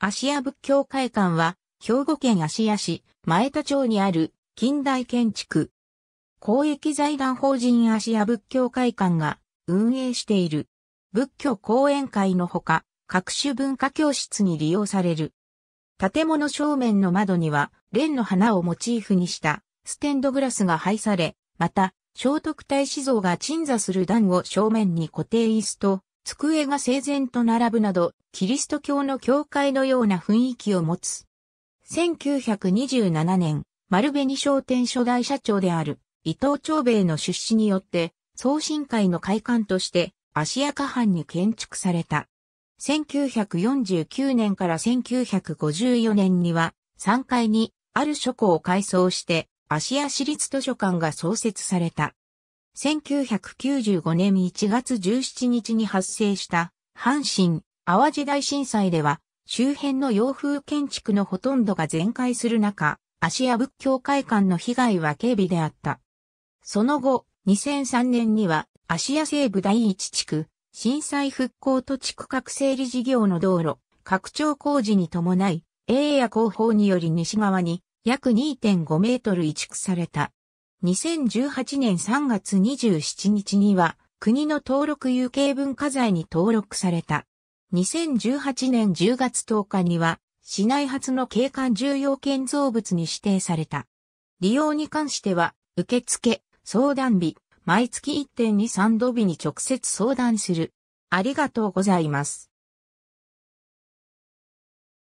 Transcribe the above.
芦屋仏教会館は、兵庫県芦屋市前田町にある近代建築。公益財団法人芦屋仏教会館が運営している。仏教講演会のほか、各種文化教室に利用される。建物正面の窓には、蓮の花をモチーフにしたステンドグラスが配され、また、聖徳太子像が鎮座する段を正面に固定椅子と机が整然と並ぶなど、キリスト教の教会のような雰囲気を持つ。1927年、丸紅商店初代社長である伊藤長兵衛の出資によって、創新会の会館として、芦屋下藩に建築された。1949年から1954年には、3階にある書庫を改装して、芦屋市立図書館が創設された。1995年1月17日に発生した阪神・淡路大震災では周辺の洋風建築のほとんどが全壊する中、芦屋仏教会館の被害は軽微であった。その後、2003年には芦屋西部第一地区、震災復興と地区核整理事業の道路、拡張工事に伴い、A や広報により西側に約2.5メートル移築された。2018年3月27日には、国の登録有形文化財に登録された。2018年10月10日には、市内初の景観重要建造物に指定された。利用に関しては、受付、相談日、毎月1.23度日に直接相談する。ありがとうございます。